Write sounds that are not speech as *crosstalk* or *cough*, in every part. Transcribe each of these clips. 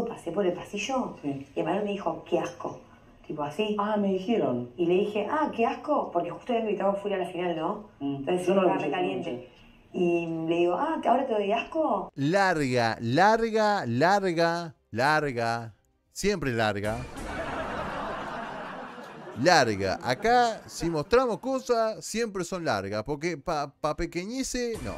pasé por el pasillo y y Mario me dijo, qué asco. Tipo así. Ah, me dijeron. Y le dije, ah, qué asco, porque justo había invitado a Furia a la final, ¿no? Mm, Entonces yo no recaliente. Y le digo, ah, ahora te doy asco. Larga, larga, larga, larga. Siempre larga. Larga. Acá, si mostramos cosas, siempre son largas. Porque pa, pa no.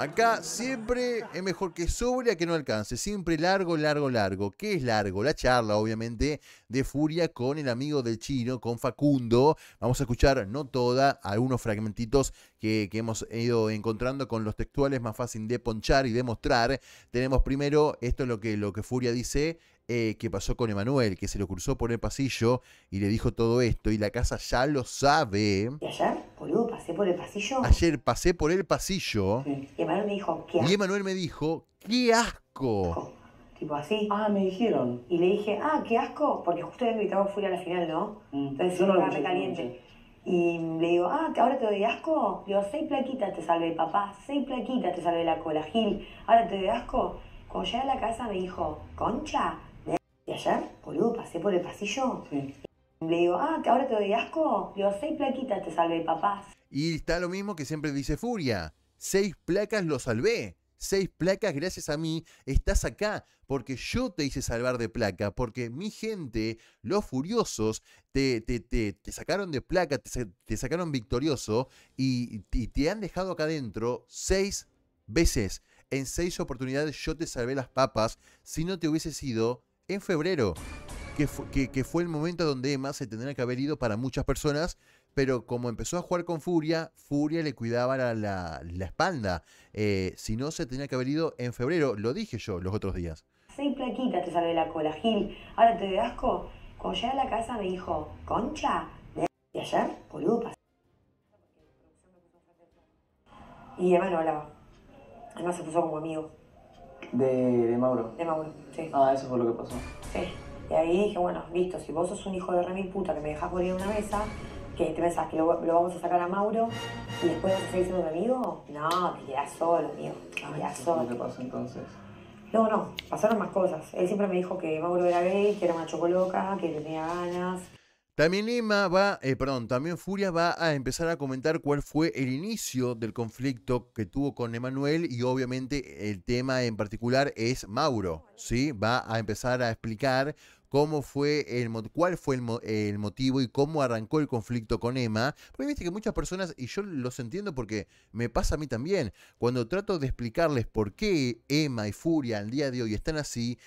Acá siempre es mejor que sobre a que no alcance. Siempre largo, largo, largo. ¿Qué es largo? La charla, obviamente, de Furia con el amigo del chino, con Facundo. Vamos a escuchar, no toda, algunos fragmentitos que, que hemos ido encontrando con los textuales más fácil de ponchar y de mostrar. Tenemos primero, esto es lo que, lo que Furia dice, eh, que pasó con Emanuel, que se lo cruzó por el pasillo y le dijo todo esto y la casa ya lo sabe. ¿Y boludo, pasé por el pasillo. Ayer pasé por el pasillo. Y Emanuel me dijo, ¿qué asco? Y me dijo, ¡qué asco! Tipo así. Ah, me dijeron. Y le dije, ah, qué asco, porque justo había invitado a a la final, ¿no? Mm, Entonces yo no caliente. Y le digo, ah, ¿ahora te doy asco? Le digo, seis plaquitas te salvé, papá, seis plaquitas te salve la cola, Gil, ¿ahora te doy asco? Cuando llegué a la casa me dijo, concha, ¿de ayer, boludo, pasé por el pasillo? Sí. Le digo, ah, que ahora te doy asco. Digo, seis plaquitas te salvé, papás. Y está lo mismo que siempre dice Furia. Seis placas lo salvé. Seis placas, gracias a mí, estás acá, porque yo te hice salvar de placa, porque mi gente, los furiosos, te, te, te, sacaron de placa, te, sacaron victorioso y, te han dejado acá adentro seis veces. En seis oportunidades yo te salvé las papas si no te hubiese sido en febrero que, fue el momento donde Emma se tendría que haber ido para muchas personas, pero como empezó a jugar con Furia, Furia le cuidaba la, la, espalda. Eh, si no, se tenía que haber ido en febrero, lo dije yo los otros días. Seis plaquitas te sale la cola, Gil. Ahora te asco. Cuando llegué a la casa me dijo, Concha, de ayer, boludo, pasó. Y Emma no hablaba. Emma se puso como amigo. De, de Mauro. De Mauro, sí. Ah, eso fue lo que pasó. Sí. Y ahí dije, bueno, listo, si vos sos un hijo de remy puta que me dejás morir en una mesa, que te pensás que lo, vamos a sacar a Mauro y después vas a seguir siendo amigo, no, te quedás solo, amigo, te solo. ¿Qué pasó entonces? No, no, pasaron más cosas. Él siempre me dijo que Mauro era gay, que era macho coloca, que tenía ganas. También Emma va, eh, también Furia va a empezar a comentar cuál fue el inicio del conflicto que tuvo con Emanuel y obviamente el tema en particular es Mauro, ¿sí? Va a empezar a explicar cómo fue el, cuál fue el, motivo y cómo arrancó el conflicto con Emma. Porque viste que muchas personas, y yo los entiendo porque me pasa a mí también, cuando trato de explicarles por qué Emma y Furia al día de hoy están así,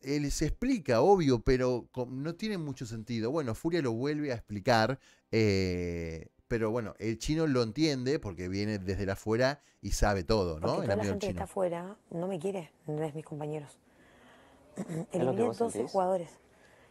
eh, se explica, obvio, pero no tiene mucho sentido. Bueno, Furia lo vuelve a explicar. Eh, pero bueno, el chino lo entiende porque viene desde afuera y sabe todo, ¿no? la gente que está afuera no me quiere, no es mis compañeros. Eliminé 12 jugadores.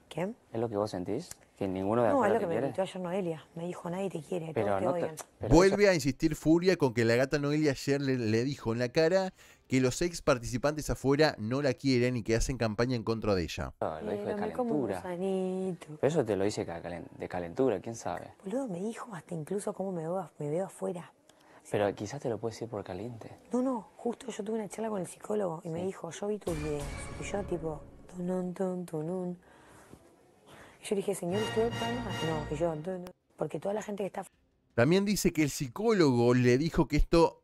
¿Quién? ¿Es lo que vos sentís? Que ninguno de No, es lo que me dijo ayer Noelia. Me dijo, nadie te quiere, pero te odian. Vuelve a insistir Furia con que la gata Noelia ayer le, dijo en la cara que los ex participantes afuera no la quieren y que hacen campaña en contra de ella. No, lo dijo de calentura. Pero eso te lo dice de calentura, quién sabe. Boludo, me dijo hasta incluso cómo me veo, me veo afuera. Pero quizás te lo puedes decir por caliente. No, no, justo yo tuve una charla con el psicólogo y me dijo, yo vi tus videos. Y yo tipo, tunun, tunun, tunun. Y yo dije, señor, ¿usted No, y yo, tunun. porque toda la gente que está... También dice que el psicólogo le dijo que esto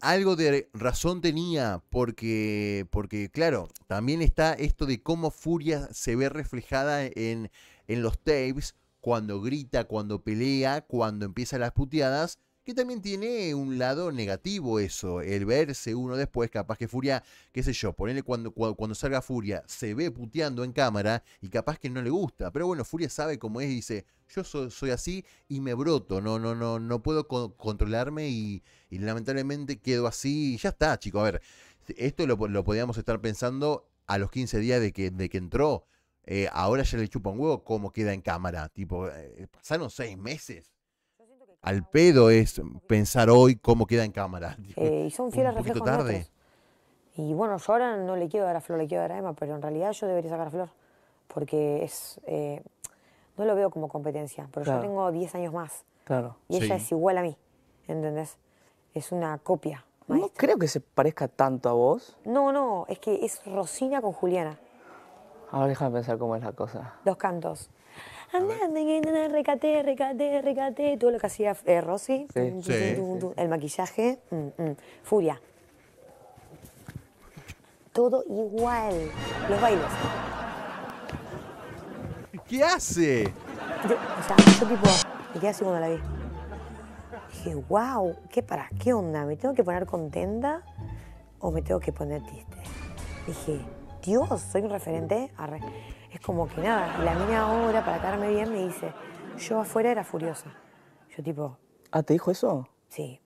algo de razón tenía, porque, porque claro, también está esto de cómo Furia se ve reflejada en, en los tapes, cuando grita, cuando pelea, cuando empieza las puteadas, que también tiene un lado negativo eso, el verse uno después, capaz que Furia, qué sé yo, ponerle cuando, cuando, salga Furia, se ve puteando en cámara y capaz que no le gusta, pero bueno, Furia sabe cómo es y dice, yo soy, así y me broto, no, no, no, no puedo controlarme y, lamentablemente quedo así y ya está, chico, a ver, esto lo, lo podíamos estar pensando a los 15 días de que, de que entró, eh, ahora ya le chupa un huevo cómo queda en cámara, tipo, eh, pasaron seis meses al pedo es pensar hoy cómo queda en cámara. *laughs* Eh, y son fieles reflejos tarde. Y bueno, yo ahora no le quiero dar a Flor, le quiero dar a Emma, pero en realidad yo debería sacar a Flor, porque es eh, no lo veo como competencia, pero yo tengo 10 años más. Claro. Y ella es igual a mí, ¿entendés? Es una copia. No creo que se parezca tanto a vos. No, no, es que es Rosina con Juliana. Ahora déjame pensar cómo es la cosa. Dos cantos. Andá, recate, recate, recate. Todo lo que hacía eh, Rosy, el maquillaje, mm, mm. furia. Todo igual. Los bailes. ¿Qué hace? o sea, yo tipo, me quedé así cuando la vi. Dije, wow, ¿qué para? ¿Qué onda? ¿Me tengo que poner contenta o me tengo que poner triste? Dije, Dios, soy un referente. Arre. Es como que nada. la niña ahora, para quedarme bien, me dice, yo afuera era furiosa. Yo tipo... ¿Ah, te dijo eso? Sí.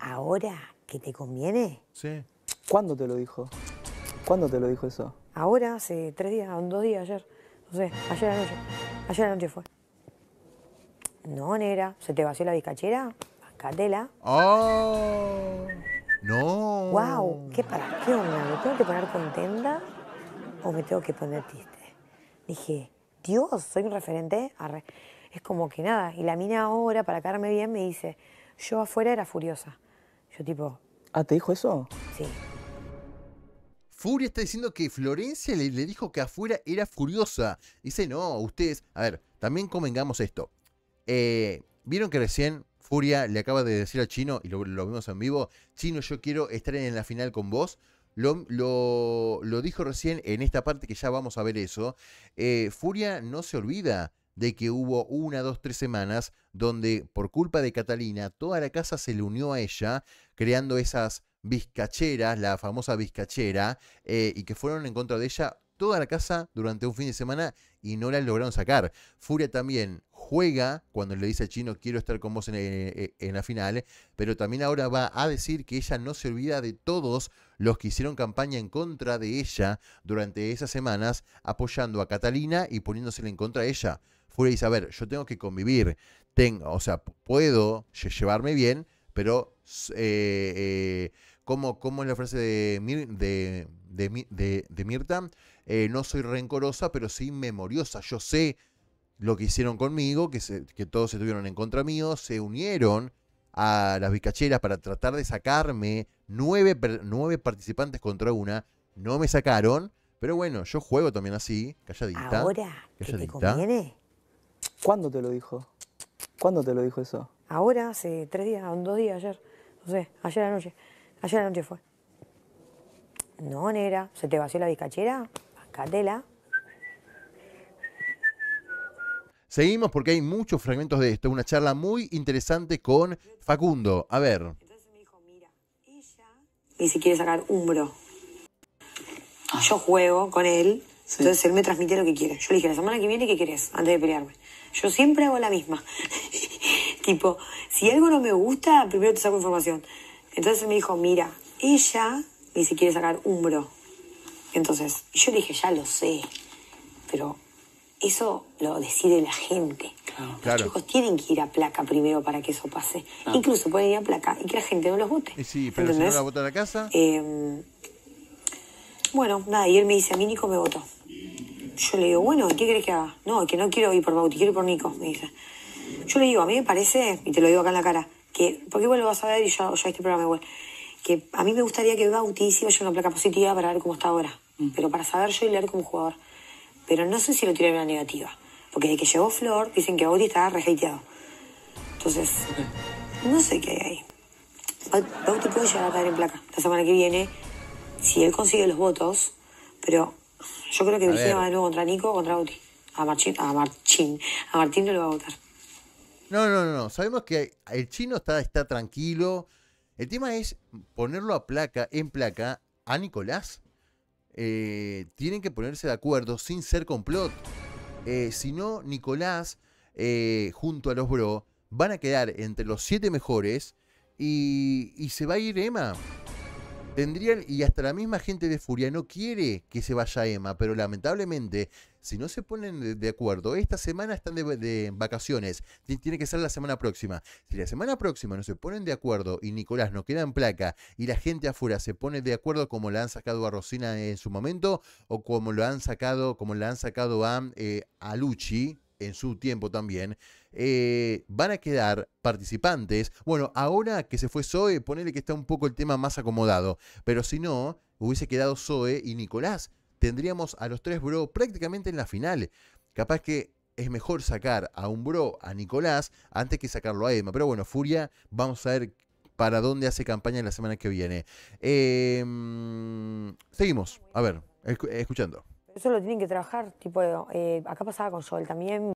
¿Ahora que te conviene? Sí. ¿Cuándo te lo dijo? ¿Cuándo te lo dijo eso? Ahora, hace tres días, dos días ayer. No sé, ayer noche. Ayer noche fue. No, nera, ¿se te vació la bizcachera? Pancatela. ¡Oh! ¡No! ¡Wow! ¿Qué para qué onda? ¿Me tengo que poner contenta o me tengo que poner triste? dije, Dios, soy un referente. Es como que nada. Y la mina ahora, para quedarme bien, me dice, yo afuera era furiosa. Yo tipo... Ah, ¿te dijo eso? Sí. Furia está diciendo que Florencia le, dijo que afuera era furiosa. Dice, no, ustedes... A ver, también convengamos esto. Eh, Vieron que recién Furia le acaba de decir a Chino, y lo vimos en vivo, Chino, yo quiero estar en la final con vos. Lo, dijo recién en esta parte que ya vamos a ver eso. Eh, Furia no se olvida de que hubo una, dos, tres semanas donde por culpa de Catalina toda la casa se le unió a ella, creando esas vizcacheras, la famosa vizcachera, eh, y que fueron en contra de ella toda la casa durante un fin de semana y no la lograron sacar. Furia también juega cuando le dice a chino quiero estar con vos eh, eh, en, la final, pero también ahora va a decir que ella no se olvida de todos los que hicieron campaña en contra de ella durante esas semanas, apoyando a Catalina y poniéndosela en contra de ella. Furia dice, a ver, yo tengo que convivir, tengo, o sea, puedo llevarme bien, pero... Eh, como ¿cómo, es la frase de, de, de Mirta? Eh, no soy rencorosa, pero sí memoriosa. Yo sé lo que hicieron conmigo, que, que todos estuvieron en contra mío, se unieron a las bizcacheras para tratar de sacarme nueve, nueve participantes contra una, no me sacaron, pero bueno, yo juego también así, calladita. Ahora, calladita. te conviene? ¿Cuándo te lo dijo? ¿Cuándo te lo dijo eso? Ahora, hace tres días, dos días ayer, no sé, ayer anoche, ayer la noche fue. No, negra, ¿se te vació la bizcachera? Seguimos porque hay muchos fragmentos de esto, una charla muy interesante con Facundo. A ver. Entonces me dijo, mira, ella y si quiere sacar un bro Yo juego con él, entonces él me transmite lo que quiere. Yo le dije, la semana que viene, ¿qué querés? Antes de pelearme. Yo siempre hago la misma. *laughs* tipo, si algo no me gusta, primero te saco información. Entonces me dijo, mira, ella y si quiere sacar un bro entonces, yo le dije, ya lo sé, pero eso lo decide la gente. los chicos tienen que ir a placa primero para que eso pase. Incluso pueden ir a placa y que la gente no los vote. sí, pero no la vota la casa. Em, bueno, nada, y él me dice, a mí Nico me votó. Yo le digo, bueno, ¿qué crees que haga? No, que no quiero ir por Bauti, quiero ir por Nico, me dice. Yo le digo, a mí me parece, y te lo digo acá en la cara, que, porque vos lo vas a ver y yo ya este programa igual, que a mí me gustaría que Bauti hiciera una placa positiva para ver cómo está ahora pero para saber yo y leer como jugador. Pero no sé si lo tiene en una negativa, porque desde que llegó Flor dicen que Auti estaba rejeiteado. Entonces, no sé qué hay ahí. Bauti puede llegar a caer en placa la semana que viene, si él consigue los votos, pero yo creo que Virginia va de nuevo contra Nico o contra Bauti. A Martín, a a Martín no lo va a votar. No, no, no, no. Sabemos que el chino está, está tranquilo. El tema es ponerlo a placa, en placa, a Nicolás. Eh, tienen que ponerse de acuerdo sin ser complot. Eh, si no, Nicolás, eh, junto a los Bro, van a quedar entre los siete mejores y, y se va a ir Emma. Tendrían, y hasta la misma gente de Furia no quiere que se vaya Emma, pero lamentablemente, si no se ponen de acuerdo, esta semana están de, vacaciones, tiene que ser la semana próxima. Si la semana próxima no se ponen de acuerdo y Nicolás no queda en placa y la gente afuera se pone de acuerdo como la han sacado a Rosina en su momento o como lo han sacado, como la han sacado a, eh, a en su tiempo también, eh, van a quedar participantes. Bueno, ahora que se fue Zoe, ponele que está un poco el tema más acomodado, pero si no, hubiese quedado Zoe y Nicolás. Tendríamos a los tres bro prácticamente en la final. Capaz que es mejor sacar a un bro, a Nicolás, antes que sacarlo a Emma. Pero bueno, Furia, vamos a ver para dónde hace campaña la semana que viene. Em, seguimos, a ver, escuchando. Eso lo tienen que trabajar, tipo, eh, acá pasaba con Sol también.